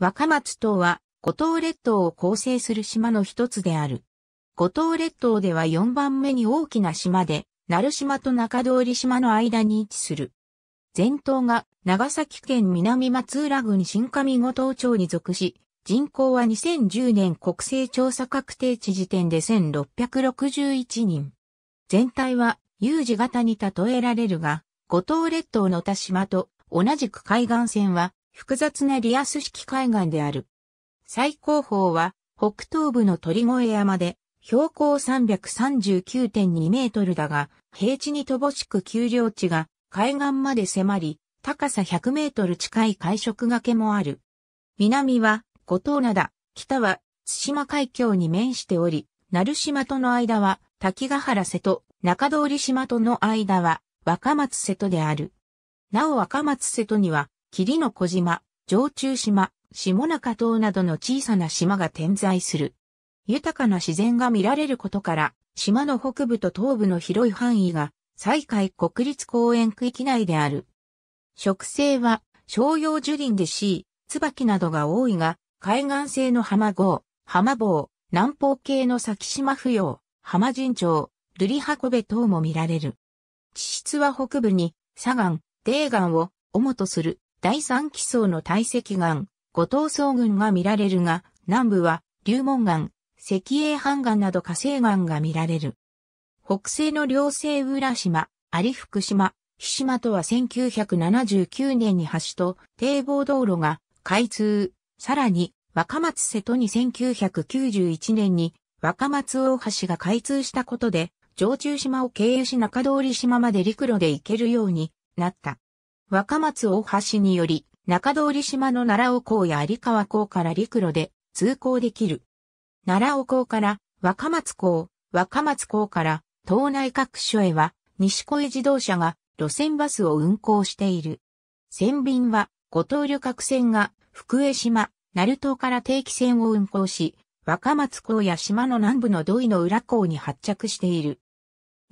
若松島は五島列島を構成する島の一つである。五島列島では4番目に大きな島で、鳴島と中通島の間に位置する。全島が長崎県南松浦郡新上五島町に属し、人口は2010年国勢調査確定値時点で1661人。全体は有事型に例えられるが、五島列島の田島と同じく海岸線は複雑なリアス式海岸である。最高峰は北東部の鳥越山で標高339.2メートルだが、平地に乏しく丘陵地が海岸まで迫り、高さ100メートル近い海食崖もある。南は五島灘、北は津島海峡に面しており、鳴島との間は滝ヶ原瀬戸、中通島との間は若松瀬戸である。なお若松瀬戸には霧の小島、上中島、下中島などの小さな島が点在する。豊かな自然が見られることから、島の北部と東部の広い範囲が、西海国立公園区域内である。植生は、商用樹林で C、椿などが多いが、海岸性の浜郷、浜坊、南方系の先島不要、浜神町、瑠璃運べ等も見られる。地質は北部に、砂岩、泥岩を主とする。第三基層の堆積岩、五島層群が見られるが、南部は流門岩、石英半岩など火星岩が見られる。北西の両西浦島、有福島、日島とは1979年に橋と堤防道路が開通。さらに、若松瀬戸に1991年に若松大橋が開通したことで、上中島を経由し中通島まで陸路で行けるようになった。若松大橋により、中通島の奈良尾港や有川港から陸路で通行できる。奈良尾港から若松港、若松港から島内各所へは西小江自動車が路線バスを運行している。船便は五島旅客船が福江島、鳴門から定期船を運行し、若松港や島の南部の土井の浦港に発着している。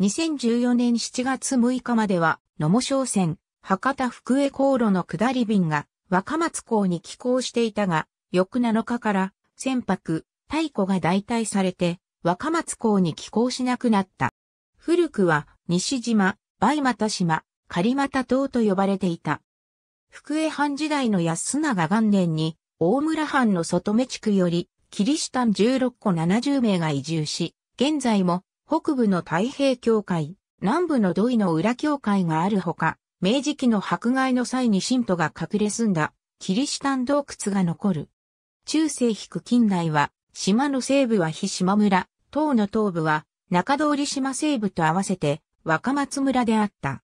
2014年7月6日までは、野茂商船、博多福江航路の下り便が若松港に寄港していたが、翌7日から船舶、太古が代替されて若松港に寄港しなくなった。古くは西島、梅又島、狩又島と呼ばれていた。福江藩時代の安永元年に大村藩の外目地区よりキリシタン16個70名が移住し、現在も北部の太平教会、南部の土井の裏教会があるほか、明治期の迫害の際に神徒が隠れ住んだキリシタン洞窟が残る。中世引く近代は、島の西部は日島村、島の東部は中通り島西部と合わせて若松村であった。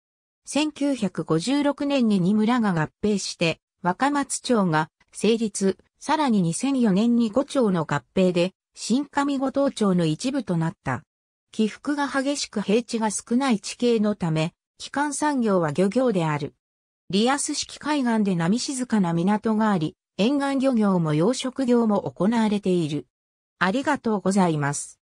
1956年に2村が合併して若松町が成立、さらに2004年に5町の合併で新上五島町の一部となった。起伏が激しく平地が少ない地形のため、基幹産業は漁業である。リアス式海岸で波静かな港があり、沿岸漁業も養殖業も行われている。ありがとうございます。